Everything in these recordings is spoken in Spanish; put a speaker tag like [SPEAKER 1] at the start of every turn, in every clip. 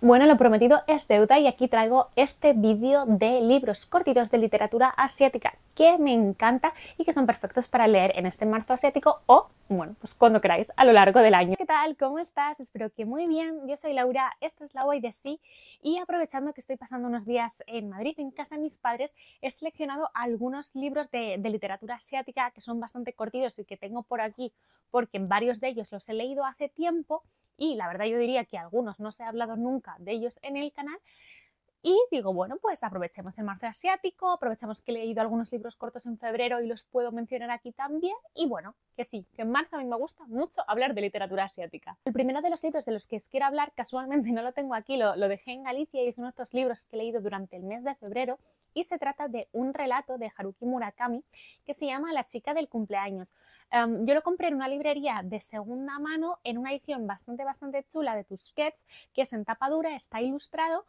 [SPEAKER 1] Bueno, lo prometido es deuda y aquí traigo este vídeo de libros cortitos de literatura asiática que me encanta y que son perfectos para leer en este marzo asiático o, bueno, pues cuando queráis a lo largo del año. ¿Qué tal? ¿Cómo estás? Espero que muy bien. Yo soy Laura, esto es la y de sí y aprovechando que estoy pasando unos días en Madrid, en casa de mis padres, he seleccionado algunos libros de, literatura asiática que son bastante cortitos y que tengo por aquí porque en varios de ellos los he leído hace tiempo y la verdad yo diría que algunos no se ha hablado nunca de ellos en el canal, y digo, bueno, pues aprovechemos el marzo asiático, aprovechemos que he leído algunos libros cortos en febrero y los puedo mencionar aquí también. Y bueno, que sí, que en marzo a mí me gusta mucho hablar de literatura asiática. El primero de los libros de los que os quiero hablar, casualmente no lo tengo aquí, lo, dejé en Galicia y es uno de estos libros que he leído durante el mes de febrero. Y se trata de un relato de Haruki Murakami que se llama La chica del cumpleaños. Em, yo lo compré en una librería de segunda mano en una edición bastante, bastante chula de Tusquets, que es en tapa dura, está ilustrado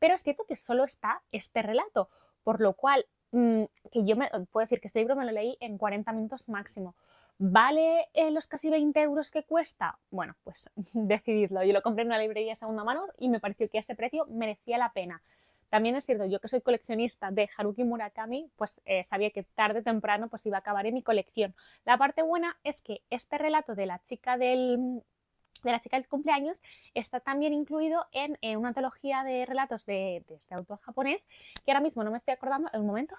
[SPEAKER 1] pero es cierto que solo está este relato, por lo cual, mm, que yo me, puedo decir que este libro me lo leí en 40 minutos máximo. ¿Vale eh, los casi 20 euros que cuesta? Bueno, pues decididlo. Yo lo compré en una librería de segunda mano y me pareció que ese precio merecía la pena. También es cierto, yo que soy coleccionista de Haruki Murakami, pues eh, sabía que tarde o temprano pues iba a acabar en mi colección. La parte buena es que este relato de la chica del, de la chica del cumpleaños está también incluido en, eh, una antología de relatos de, de este autor japonés, que ahora mismo no me estoy acordando, en un momento,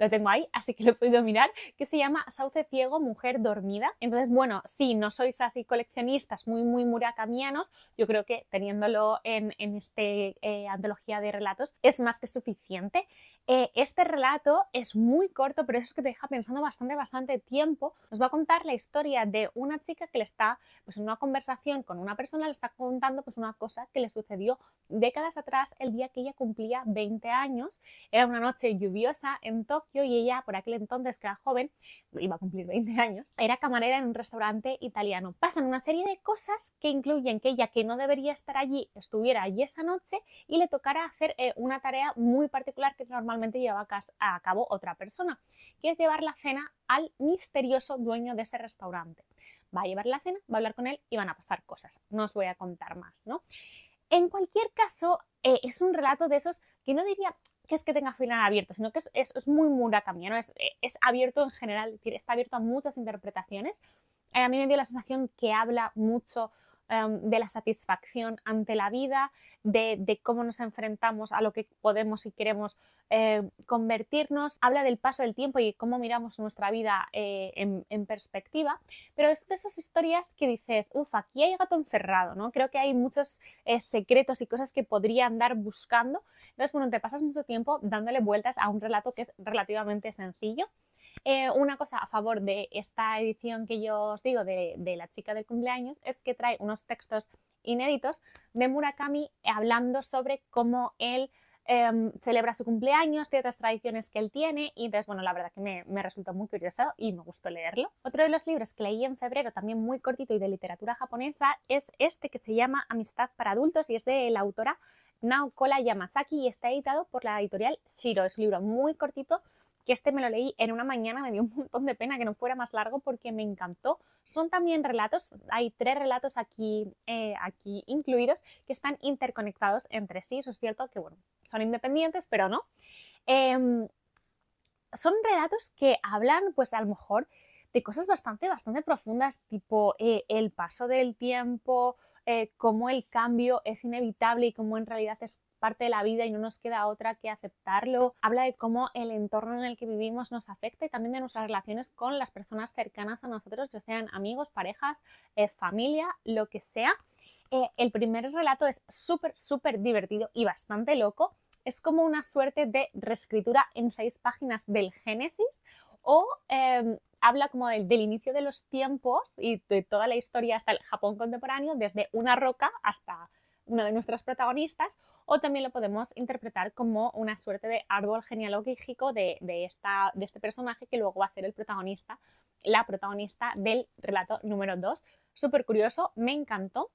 [SPEAKER 1] lo tengo ahí, así que lo he podido mirar, que se llama Sauce Ciego, Mujer Dormida. Entonces, bueno, si no sois así coleccionistas muy, muy murakamianos, yo creo que teniéndolo en, en esta eh, antología de relatos es más que suficiente. Eh, este relato es muy corto, pero eso es que te deja pensando bastante, bastante tiempo. Nos va a contar la historia de una chica que le está, pues en una conversación con una persona, le está contando pues una cosa que le sucedió décadas atrás, el día que ella cumplía 20 años. Era una noche lluviosa en Tokio y ella, por aquel entonces que era joven, iba a cumplir 20 años, era camarera en un restaurante italiano. Pasan una serie de cosas que incluyen que ella, que no debería estar allí, estuviera allí esa noche y le tocara hacer eh, una tarea muy particular que normalmente lleva a cabo otra persona, que es llevar la cena al misterioso dueño de ese restaurante. Va a llevar la cena, va a hablar con él y van a pasar cosas. No os voy a contar más, ¿no? En cualquier caso, eh, es un relato de esos y no diría que es que tenga final abierto, sino que es, es, es muy Murakami, ¿no? Es, es, abierto en general, decir, está abierto a muchas interpretaciones. Eh, a mí me dio la sensación que habla mucho Em, de la satisfacción ante la vida, de, cómo nos enfrentamos a lo que podemos y queremos eh, convertirnos, habla del paso del tiempo y cómo miramos nuestra vida eh, en, perspectiva, pero es de esas historias que dices, uff, aquí hay gato encerrado, ¿no? Creo que hay muchos eh, secretos y cosas que podría andar buscando, entonces, bueno, te pasas mucho tiempo dándole vueltas a un relato que es relativamente sencillo. Eh, una cosa a favor de esta edición que yo os digo de, La chica del cumpleaños es que trae unos textos inéditos de Murakami hablando sobre cómo él... Em, celebra su cumpleaños, ciertas tradiciones que él tiene, y entonces, bueno, la verdad que me, me, resultó muy curioso y me gustó leerlo. Otro de los libros que leí en febrero, también muy cortito y de literatura japonesa, es este que se llama Amistad para adultos y es de la autora Naokola Yamasaki y está editado por la editorial Shiro. Es un libro muy cortito este me lo leí en una mañana, me dio un montón de pena que no fuera más largo porque me encantó. Son también relatos, hay tres relatos aquí, eh, aquí incluidos que están interconectados entre sí, eso es cierto que bueno, son independientes, pero no. Em, son relatos que hablan pues a lo mejor de cosas bastante, bastante profundas, tipo eh, el paso del tiempo, eh, cómo el cambio es inevitable y cómo en realidad es parte de la vida y no nos queda otra que aceptarlo. Habla de cómo el entorno en el que vivimos nos afecta y también de nuestras relaciones con las personas cercanas a nosotros, ya sean amigos, parejas, eh, familia, lo que sea. Eh, el primer relato es súper, súper divertido y bastante loco. Es como una suerte de reescritura en seis páginas del Génesis o em, habla como del, inicio de los tiempos y de toda la historia hasta el Japón contemporáneo, desde una roca hasta una de nuestras protagonistas, o también lo podemos interpretar como una suerte de árbol genealógico de, esta, de este personaje que luego va a ser el protagonista, la protagonista del relato número 2. Súper curioso, me encantó.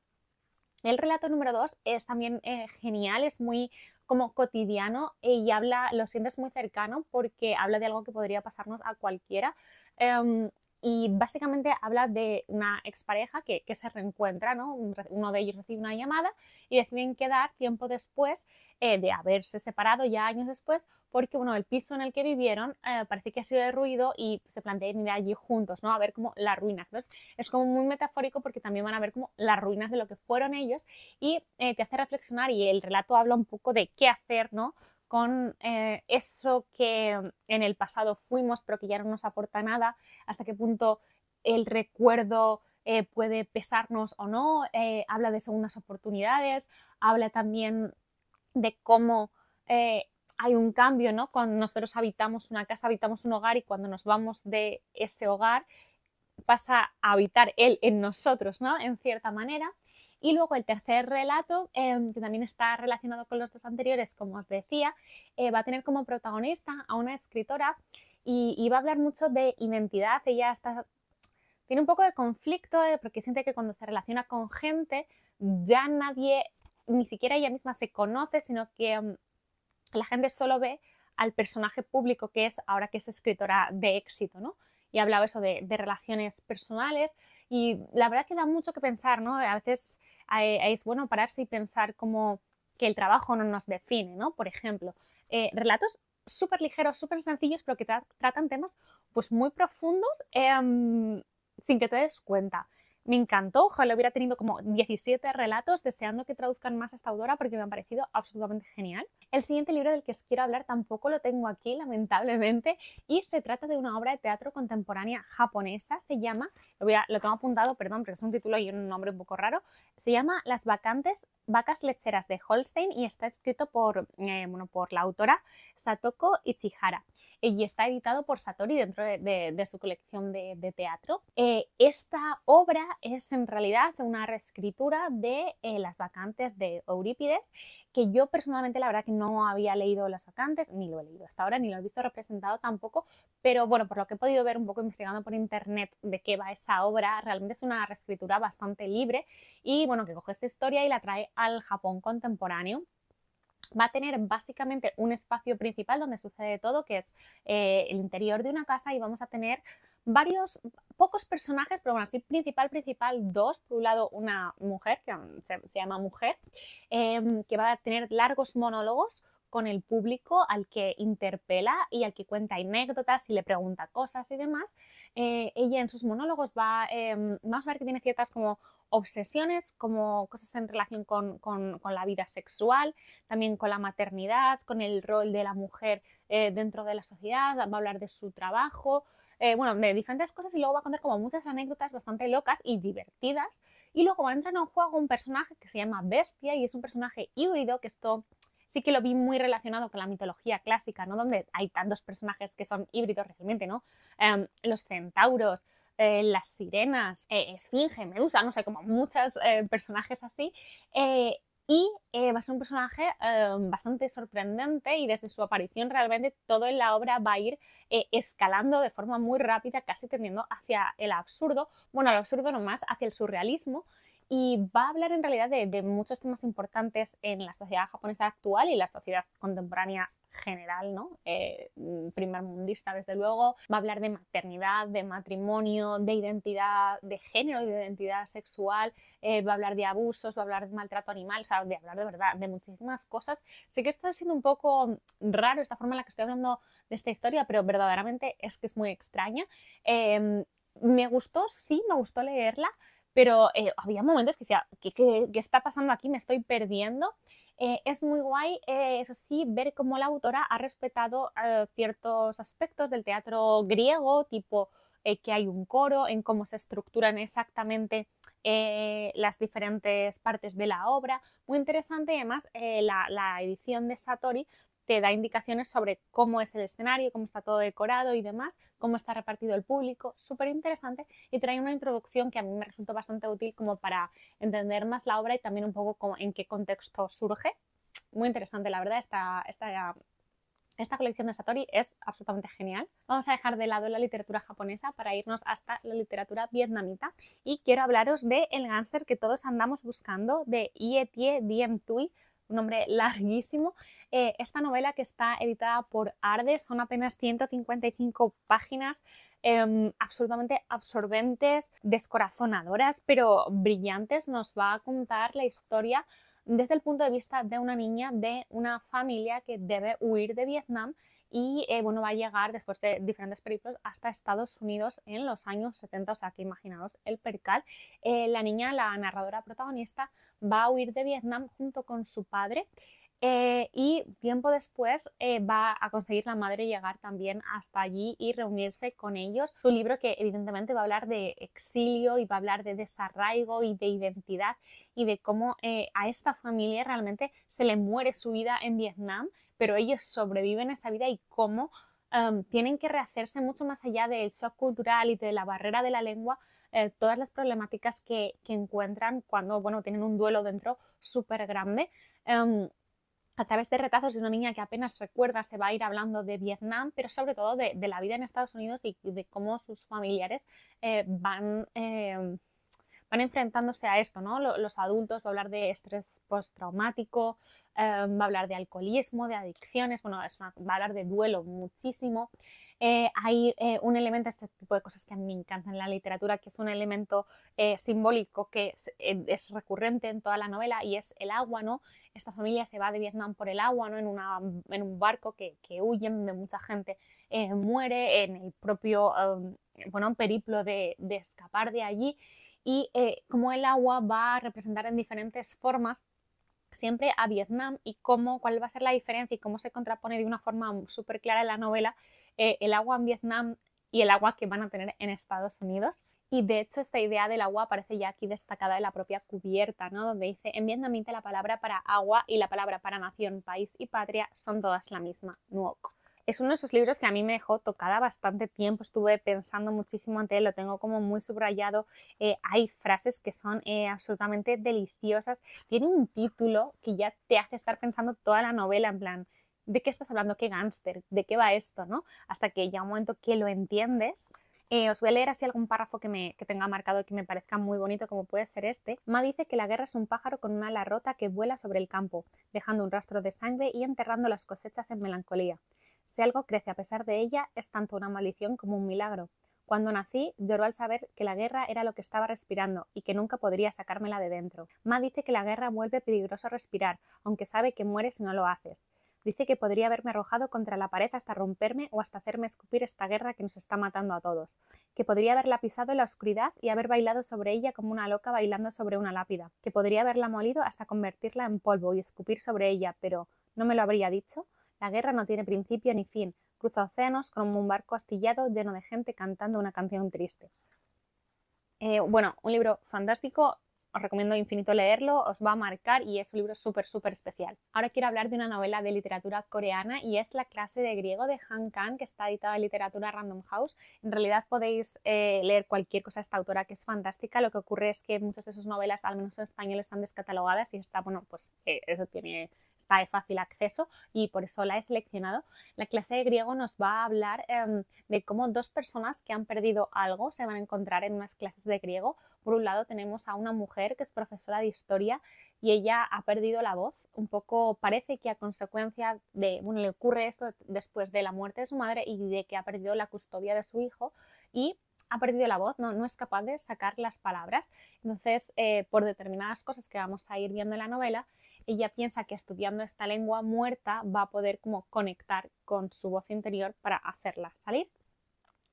[SPEAKER 1] El relato número 2 es también eh, genial, es muy como cotidiano y habla, lo sientes muy cercano porque habla de algo que podría pasarnos a cualquiera. Em, y básicamente habla de una expareja que, que se reencuentra, ¿no? uno de ellos recibe una llamada y deciden quedar tiempo después eh, de haberse separado, ya años después, porque bueno, el piso en el que vivieron eh, parece que ha sido derruido y se plantean ir allí juntos, ¿no? a ver como las ruinas. Entonces es como muy metafórico porque también van a ver como las ruinas de lo que fueron ellos y eh, te hace reflexionar y el relato habla un poco de qué hacer, ¿no? con eh, eso que en el pasado fuimos pero que ya no nos aporta nada, hasta qué punto el recuerdo eh, puede pesarnos o no, eh, habla de segundas oportunidades, habla también de cómo hay un cambio, ¿no? Cuando nosotros habitamos una casa, habitamos un hogar y cuando nos vamos de ese hogar pasa a habitar él en nosotros, ¿no? En cierta manera. Y luego el tercer relato, em, que también está relacionado con los dos anteriores, como os decía, eh, va a tener como protagonista a una escritora y, va a hablar mucho de identidad. Ella está tiene un poco de conflicto eh, porque siente que cuando se relaciona con gente ya nadie, ni siquiera ella misma se conoce, sino que em, la gente solo ve al personaje público que es ahora que es escritora de éxito, ¿no? y hablaba eso de, relaciones personales y la verdad que da mucho que pensar, ¿no? A veces eh, es bueno pararse y pensar como que el trabajo no nos define, ¿no? Por ejemplo, eh, relatos súper ligeros, súper sencillos, pero que tratan temas pues muy profundos em, sin que te des cuenta me encantó. Ojalá hubiera tenido como 17 relatos, deseando que traduzcan más a esta autora porque me ha parecido absolutamente genial. El siguiente libro del que os quiero hablar tampoco lo tengo aquí, lamentablemente, y se trata de una obra de teatro contemporánea japonesa. Se llama, lo, voy a, tengo apuntado, perdón, porque es un título y un nombre un poco raro. Se llama Las vacantes, vacas lecheras de Holstein y está escrito por, eh, por la autora Satoko Ichihara eh, y está editado por Satori dentro de, su colección de, teatro. Eh, esta obra es en realidad una reescritura de eh, las vacantes de Eurípides, que yo personalmente la verdad que no había leído las vacantes, ni lo he leído hasta ahora, ni lo he visto representado tampoco, pero bueno, por lo que he podido ver un poco investigando por internet de qué va esa obra, realmente es una reescritura bastante libre y bueno, que coge esta historia y la trae al Japón contemporáneo va a tener básicamente un espacio principal donde sucede todo, que es eh, el interior de una casa y vamos a tener varios, pocos personajes, pero bueno, así principal, principal, dos. Por un lado, una mujer, que mm, se, llama mujer, em, que va a tener largos monólogos con el público al que interpela y al que cuenta anécdotas y le pregunta cosas y demás. Eh, ella en sus monólogos va, eh, vamos a ver que tiene ciertas como obsesiones, como cosas en relación con, la vida sexual, también con la maternidad, con el rol de la mujer eh, dentro de la sociedad, va a hablar de su trabajo, eh, bueno, de diferentes cosas y luego va a contar como muchas anécdotas bastante locas y divertidas. Y luego va a entrar en juego un personaje que se llama Bestia y es un personaje híbrido que esto sí que lo vi muy relacionado con la mitología clásica, ¿no? Donde hay tantos personajes que son híbridos realmente, ¿no? Em, los centauros, eh, las sirenas, eh, Esfinge, Medusa, no sé, como muchos eh, personajes así. y va a ser un personaje bastante sorprendente y desde su aparición realmente todo en la obra va a ir escalando de forma muy rápida, casi tendiendo hacia el absurdo, bueno, al absurdo nomás, hacia el surrealismo y va a hablar en realidad de, de, muchos temas importantes en la sociedad japonesa actual y la sociedad contemporánea general, ¿no? Eh, mm, primer mundista, desde luego. Va a hablar de maternidad, de matrimonio, de identidad, de género de identidad sexual. Eh, va a hablar de abusos, va a hablar de maltrato animal, o sea, de hablar de verdad, de muchísimas cosas. Sé que está siendo un poco mm, raro esta forma en la que estoy hablando de esta historia, pero verdaderamente es que es muy extraña. Eh, me gustó, sí, me gustó leerla, pero había momentos que decía, qué, está pasando aquí? Me estoy perdiendo. Eh, es muy guay, eh, eso sí, ver cómo la autora ha respetado eh, ciertos aspectos del teatro griego, tipo que hay un coro, en cómo se estructuran exactamente las diferentes partes de la obra. Muy interesante, además, la, la edición de Satori te da indicaciones sobre cómo es el escenario, cómo está todo decorado y demás, cómo está repartido el público, súper interesante y trae una introducción que a mí me resultó bastante útil como para entender más la obra y también un poco como en qué contexto surge. Muy interesante, la verdad, esta, esta, esta colección de Satori es absolutamente genial. Vamos a dejar de lado la literatura japonesa para irnos hasta la literatura vietnamita y quiero hablaros de El gánster que todos andamos buscando de Ietie Tie Diem Tui un nombre larguísimo. Eh, esta novela que está editada por Arde son apenas 155 páginas em, absolutamente absorbentes, descorazonadoras, pero brillantes. Nos va a contar la historia desde el punto de vista de una niña de una familia que debe huir de Vietnam y eh, bueno, va a llegar después de diferentes periplos hasta Estados Unidos en los años 70, o sea que imaginaos el percal. Eh, la niña, la narradora protagonista, va a huir de Vietnam junto con su padre. Eh, y tiempo después va a conseguir la madre llegar también hasta allí y reunirse con ellos. Su libro que evidentemente va a hablar de exilio y va a hablar de desarraigo y de identidad y de cómo a esta familia realmente se le muere su vida en Vietnam pero ellos sobreviven a esa vida y cómo em, tienen que rehacerse mucho más allá del shock cultural y de la barrera de la lengua, eh, todas las problemáticas que, encuentran cuando bueno, tienen un duelo dentro súper grande. Em, a través de retazos de una niña que apenas recuerda se va a ir hablando de Vietnam, pero sobre todo de, la vida en Estados Unidos y de cómo sus familiares eh, van em, enfrentándose a esto, ¿no? Los adultos va a hablar de estrés postraumático, em, va a hablar de alcoholismo, de adicciones, bueno, va a hablar de duelo muchísimo. Eh, hay eh, un elemento, este tipo de cosas que a mí me encantan en la literatura, que es un elemento eh, simbólico que es, recurrente en toda la novela y es el agua, ¿no? Esta familia se va de Vietnam por el agua, ¿no? En, un barco que, huyen, de mucha gente muere, en el propio, em, bueno, periplo de escapar de allí y eh, cómo el agua va a representar en diferentes formas siempre a Vietnam y cómo, cuál va a ser la diferencia y cómo se contrapone de una forma súper clara en la novela eh, el agua en Vietnam y el agua que van a tener en Estados Unidos. Y de hecho esta idea del agua aparece ya aquí destacada en la propia cubierta, ¿no? donde dice en vietnamita la palabra para agua y la palabra para nación, país y patria son todas la misma, nuoc. Es uno de esos libros que a mí me dejó tocada bastante tiempo, estuve pensando muchísimo ante él, lo tengo como muy subrayado, eh, hay frases que son eh, absolutamente deliciosas, tiene un título que ya te hace estar pensando toda la novela en plan, ¿de qué estás hablando? ¿Qué gángster? ¿De qué va esto? ¿no? Hasta que ya un momento que lo entiendes, eh, os voy a leer así algún párrafo que, me, que tenga marcado que me parezca muy bonito, como puede ser este. Ma dice que la guerra es un pájaro con una ala rota que vuela sobre el campo, dejando un rastro de sangre y enterrando las cosechas en melancolía. Si algo crece a pesar de ella, es tanto una maldición como un milagro. Cuando nací, lloró al saber que la guerra era lo que estaba respirando y que nunca podría sacármela de dentro. Ma dice que la guerra vuelve peligroso respirar, aunque sabe que muere si no lo haces. Dice que podría haberme arrojado contra la pared hasta romperme o hasta hacerme escupir esta guerra que nos está matando a todos. Que podría haberla pisado en la oscuridad y haber bailado sobre ella como una loca bailando sobre una lápida. Que podría haberla molido hasta convertirla en polvo y escupir sobre ella, pero ¿no me lo habría dicho? La guerra no tiene principio ni fin. Cruza océanos como un barco astillado lleno de gente cantando una canción triste. Eh, bueno, un libro fantástico, os recomiendo infinito leerlo, os va a marcar y es un libro súper, súper especial. Ahora quiero hablar de una novela de literatura coreana y es La clase de griego de Han Kang, que está editada en literatura Random House. En realidad podéis eh, leer cualquier cosa de esta autora, que es fantástica. Lo que ocurre es que muchas de sus novelas, al menos en español, están descatalogadas y está, bueno, pues eh, eso tiene está de fácil acceso y por eso la he seleccionado. La clase de griego nos va a hablar em, de cómo dos personas que han perdido algo se van a encontrar en unas clases de griego. Por un lado tenemos a una mujer que es profesora de historia y ella ha perdido la voz. Un poco parece que a consecuencia de, bueno, le ocurre esto después de la muerte de su madre y de que ha perdido la custodia de su hijo y ha perdido la voz, no, es capaz de sacar las palabras. Entonces, eh, por determinadas cosas que vamos a ir viendo en la novela, ella piensa que estudiando esta lengua muerta va a poder como conectar con su voz interior para hacerla salir.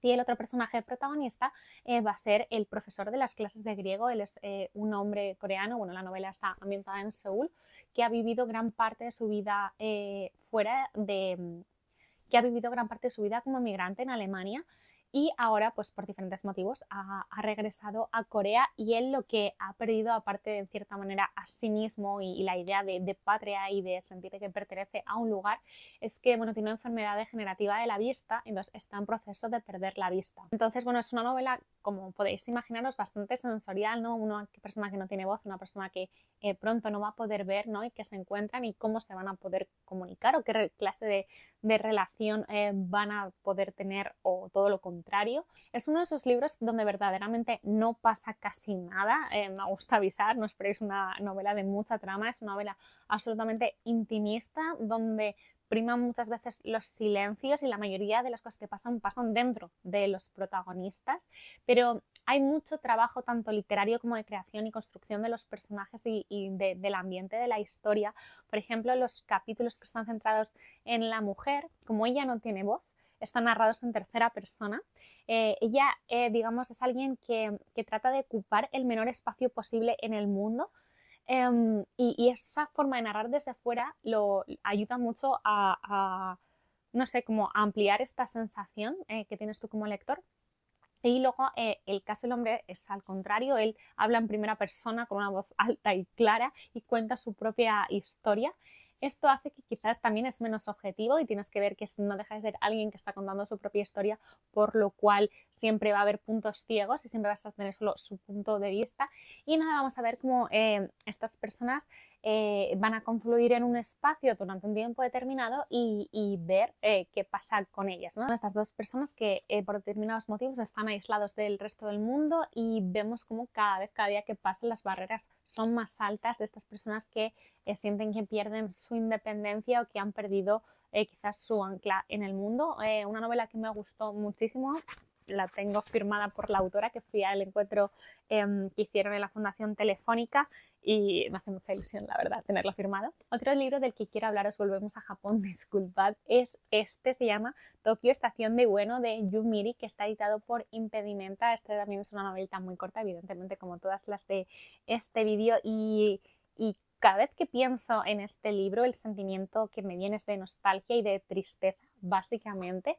[SPEAKER 1] Y el otro personaje protagonista eh, va a ser el profesor de las clases de griego. Él es eh, un hombre coreano, bueno, la novela está ambientada en Seúl, que ha vivido gran parte de su vida eh, fuera de, que ha vivido gran parte de su vida como migrante en Alemania y ahora, pues por diferentes motivos, ha, regresado a Corea y él lo que ha perdido, aparte de en cierta manera a sí mismo y, la idea de, patria y de sentir que pertenece a un lugar, es que, bueno, tiene una enfermedad degenerativa de la vista, entonces está en proceso de perder la vista. Entonces, bueno, es una novela como podéis imaginaros, bastante sensorial, ¿no? Una persona que no tiene voz, una persona que eh, pronto no va a poder ver, ¿no? Y que se encuentran y cómo se van a poder comunicar o qué clase de, relación eh, van a poder tener o todo lo contrario. Es uno de esos libros donde verdaderamente no pasa casi nada. Eh, me gusta avisar, no esperéis una novela de mucha trama, es una novela absolutamente intimista donde priman muchas veces los silencios y la mayoría de las cosas que pasan pasan dentro de los protagonistas, pero hay mucho trabajo tanto literario como de creación y construcción de los personajes y, del ambiente de la historia. Por ejemplo, los capítulos que están centrados en la mujer, como ella no tiene voz, están narrados en tercera persona. Eh, ella, eh, digamos, es alguien que, que trata de ocupar el menor espacio posible en el mundo Em, y, esa forma de narrar desde fuera lo ayuda mucho a, no sé, como ampliar esta sensación eh, que tienes tú como lector. Y luego eh, el caso del hombre es al contrario, él habla en primera persona con una voz alta y clara y cuenta su propia historia. Esto hace que quizás también es menos objetivo y tienes que ver que no deja de ser alguien que está contando su propia historia, por lo cual siempre va a haber puntos ciegos y siempre vas a tener solo su punto de vista. Y nada, vamos a ver cómo eh, estas personas eh, van a confluir en un espacio durante un tiempo determinado y, ver eh, qué pasa con ellas. ¿no? Estas dos personas que por determinados motivos están aislados del resto del mundo y vemos cómo cada vez, cada día que pasa, las barreras son más altas de estas personas que sienten que pierden su independencia o que han perdido eh, quizás su ancla en el mundo. Eh, una novela que me gustó muchísimo la tengo firmada por la autora, que fui al encuentro em, que hicieron en la Fundación Telefónica y me hace mucha ilusión, la verdad, tenerla firmada Otro libro del que quiero hablaros, volvemos a Japón, disculpad, es este, se llama Tokio Estación de Bueno de Yumiri, que está editado por Impedimenta. Este también es una novelita muy corta, evidentemente, como todas las de este vídeo y, y cada vez que pienso en este libro, el sentimiento que me viene es de nostalgia y de tristeza, básicamente.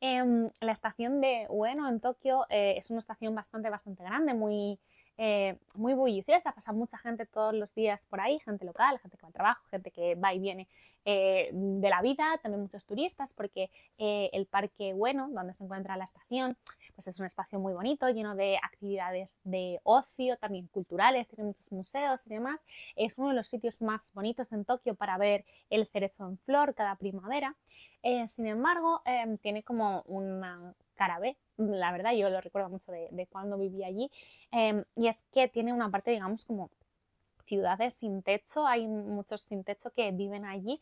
[SPEAKER 1] Em, la estación de Ueno en Tokio eh, es una estación bastante, bastante grande, muy eh, muy bulliciosa, pasa mucha gente todos los días por ahí, gente local, gente que va al trabajo, gente que va y viene eh, de la vida, también muchos turistas, porque eh, el Parque Bueno, donde se encuentra la estación, pues es un espacio muy bonito, lleno de actividades de ocio, también culturales, tiene muchos museos y demás. Es uno de los sitios más bonitos en Tokio para ver el cerezo en flor cada primavera. sin embargo, tiene como una cara B la verdad yo lo recuerdo mucho de, cuando viví allí, em, y es que tiene una parte, digamos, como ciudades sin techo, hay muchos sin techo que viven allí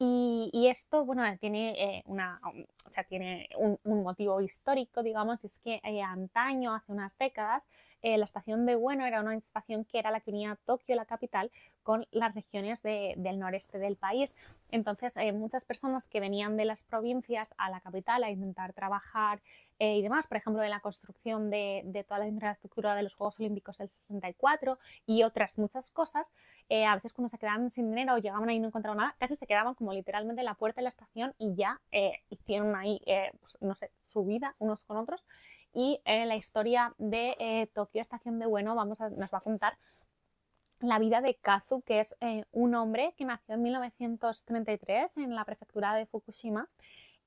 [SPEAKER 1] y, esto, bueno, tiene, eh, una, um, o sea, tiene un, motivo histórico, digamos, es que eh, antaño, hace unas décadas, eh, la estación de Bueno era una estación que era la que unía Tokio, la capital, con las regiones del noreste del país. Entonces, muchas personas que venían de las provincias a la capital a intentar trabajar y demás, por ejemplo, en la construcción de, de, toda la infraestructura de los Juegos Olímpicos del 64 y otras muchas cosas, a veces cuando se quedaban sin dinero o llegaban ahí y no encontraban nada, casi se quedaban como literalmente la puerta de la estación y ya eh, hicieron ahí, eh, pues, no sé, su vida unos con otros. Y eh, la historia de Tokio Estación de Bueno vamos a, nos va a contar la vida de Kazu, que es un hombre que nació en 1933 en la prefectura de Fukushima.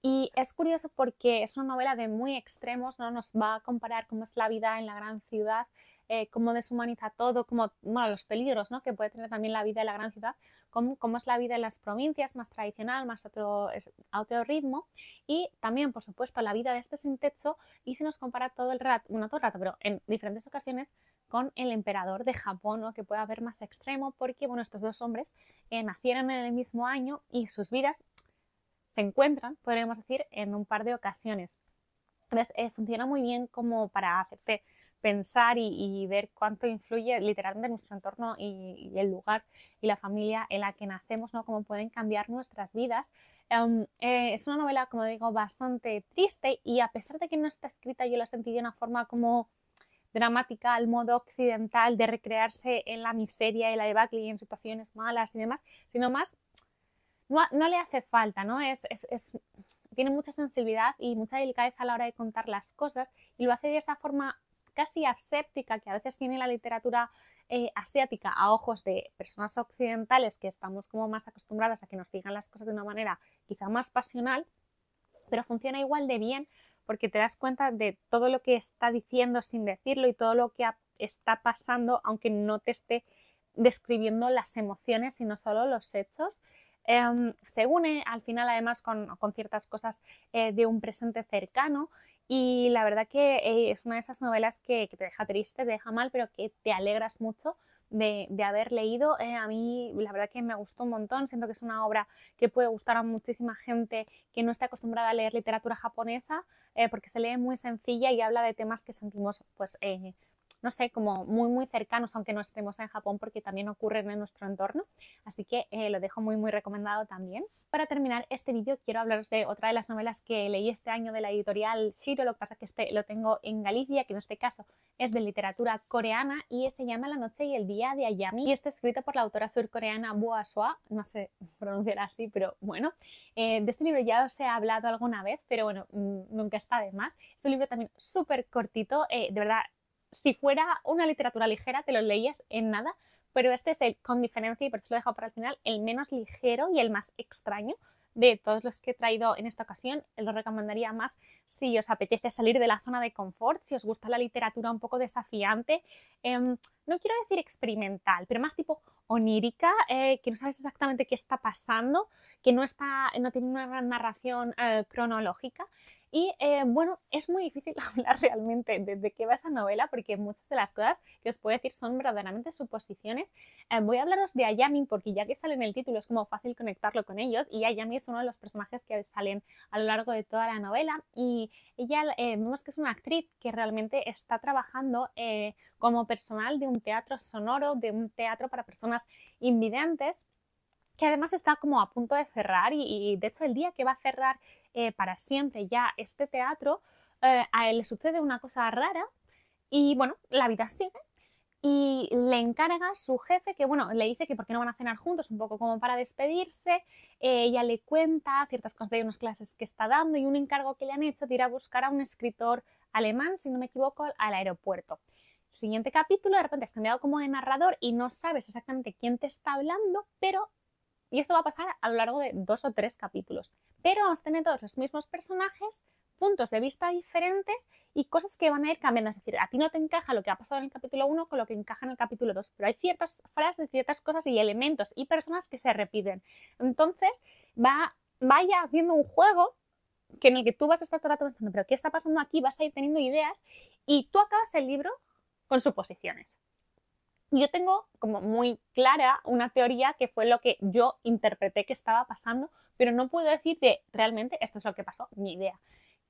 [SPEAKER 1] Y es curioso porque es una novela de muy extremos, Nos va a comparar cómo es la vida en la gran ciudad eh, cómo deshumaniza todo, como los peligros que puede tener también la vida de la gran ciudad, cómo, es la vida en las provincias, más tradicional, más otro, a otro ritmo, y también, por supuesto, la vida de este sin y se nos compara todo el rato, bueno, todo el rato, pero en diferentes ocasiones, con el emperador de Japón, ¿no? que puede haber más extremo, porque bueno, estos dos hombres eh, nacieron en el mismo año y sus vidas se encuentran, podríamos decir, en un par de ocasiones. Entonces, eh, funciona muy bien como para hacerte pensar y, ver cuánto influye literalmente nuestro entorno y, el lugar y la familia en la que nacemos, ¿no? cómo pueden cambiar nuestras vidas. Em, eh, es una novela, como digo, bastante triste y a pesar de que no está escrita, yo la sentí de una forma como dramática al modo occidental de recrearse en la miseria y la debacle y en situaciones malas y demás, sino más no, le hace falta, ¿no? Es, es, tiene mucha sensibilidad y mucha delicadeza a la hora de contar las cosas y lo hace de esa forma casi aséptica que a veces tiene la literatura eh, asiática a ojos de personas occidentales que estamos como más acostumbradas a que nos digan las cosas de una manera quizá más pasional, pero funciona igual de bien porque te das cuenta de todo lo que está diciendo sin decirlo y todo lo que está pasando aunque no te esté describiendo las emociones y no solo los hechos. Em, se une al final además con, con ciertas cosas eh, de un presente cercano y la verdad que eh, es una de esas novelas que, te deja triste, te deja mal, pero que te alegras mucho de, de haber leído. Eh, a mí la verdad que me gustó un montón, siento que es una obra que puede gustar a muchísima gente que no está acostumbrada a leer literatura japonesa porque se lee muy sencilla y habla de temas que sentimos pues no sé, como muy, muy cercanos, aunque no estemos en Japón, porque también ocurren en nuestro entorno. Así que eh, lo dejo muy, muy recomendado también. Para terminar este vídeo, quiero hablaros de otra de las novelas que leí este año de la editorial Shiro, lo que pasa es que este lo tengo en Galicia, que en este caso es de literatura coreana y se llama La noche y el día de Ayami y está escrito por la autora surcoreana Boa Soa, no sé pronunciar así, pero bueno. Eh, de este libro ya os he hablado alguna vez, pero bueno, mm, nunca está de más. Es un libro también súper cortito, eh, de verdad si fuera una literatura ligera, te lo leías en nada, pero este es el, con diferencia, y por eso lo he dejado para el final, el menos ligero y el más extraño de todos los que he traído en esta ocasión. Lo recomendaría más si os apetece salir de la zona de confort, si os gusta la literatura un poco desafiante, em, no quiero decir experimental, pero más tipo onírica, eh, que no sabes exactamente qué está pasando, que no, está, no tiene una narración eh, cronológica. Y eh, bueno, es muy difícil hablar realmente de, qué va esa novela porque muchas de las cosas que os puedo decir son verdaderamente suposiciones. Eh, voy a hablaros de Ayami porque ya que sale en el título es como fácil conectarlo con ellos y Ayami es uno de los personajes que salen a lo largo de toda la novela y ella eh, vemos que es una actriz que realmente está trabajando como personal de un teatro sonoro, de un teatro para personas invidentes que además está como a punto de cerrar y, de hecho el día que va a cerrar eh, para siempre ya este teatro, eh, a él le sucede una cosa rara y bueno, la vida sigue y le encarga su jefe que, bueno, le dice que por qué no van a cenar juntos, un poco como para despedirse. Eh, ella le cuenta ciertas cosas de unas clases que está dando y un encargo que le han hecho de ir a buscar a un escritor alemán, si no me equivoco, al aeropuerto. Siguiente capítulo, de repente has cambiado como de narrador y no sabes exactamente quién te está hablando, pero y esto va a pasar a lo largo de dos o tres capítulos. Pero vamos a tener todos los mismos personajes, puntos de vista diferentes y cosas que van a ir cambiando. Es decir, a ti no te encaja lo que ha pasado en el capítulo 1 con lo que encaja en el capítulo 2, pero hay ciertas frases, ciertas cosas y elementos y personas que se repiten. Entonces, va, vaya haciendo un juego que en el que tú vas a estar todo el rato pensando, pero ¿qué está pasando aquí? Vas a ir teniendo ideas y tú acabas el libro con suposiciones yo tengo como muy clara una teoría que fue lo que yo interpreté que estaba pasando, pero no puedo decirte realmente esto es lo que pasó, ni idea.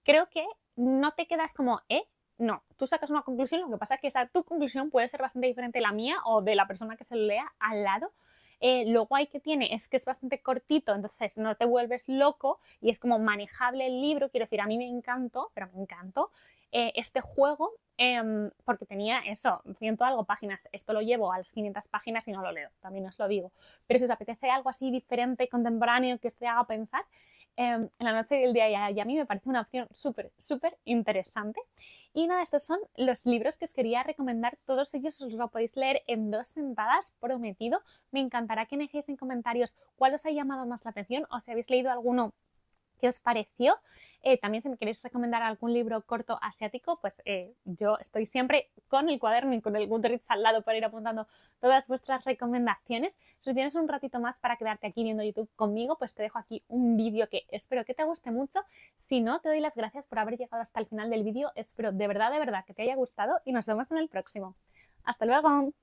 [SPEAKER 1] Creo que no te quedas como, ¿eh? No, tú sacas una conclusión, lo que pasa es que esa tu conclusión puede ser bastante diferente de la mía o de la persona que se lo lea al lado. Eh, lo guay que tiene es que es bastante cortito, entonces no te vuelves loco y es como manejable el libro. Quiero decir, a mí me encantó, pero me encantó eh, este juego Em, porque tenía eso, ciento algo páginas, esto lo llevo a las 500 páginas y no lo leo, también os lo digo. Pero si os apetece algo así diferente, contemporáneo, que os te haga pensar, em, en la noche del día y a mí me parece una opción súper, súper interesante. Y nada, estos son los libros que os quería recomendar, todos ellos os lo podéis leer en dos sentadas, prometido. Me encantará que me dejéis en comentarios cuál os ha llamado más la atención o si habéis leído alguno qué os pareció. Eh, también si me queréis recomendar algún libro corto asiático, pues eh, yo estoy siempre con el cuaderno y con el Goodreads al lado para ir apuntando todas vuestras recomendaciones. Si tienes un ratito más para quedarte aquí viendo YouTube conmigo, pues te dejo aquí un vídeo que espero que te guste mucho. Si no, te doy las gracias por haber llegado hasta el final del vídeo. Espero de verdad, de verdad que te haya gustado y nos vemos en el próximo. Hasta luego.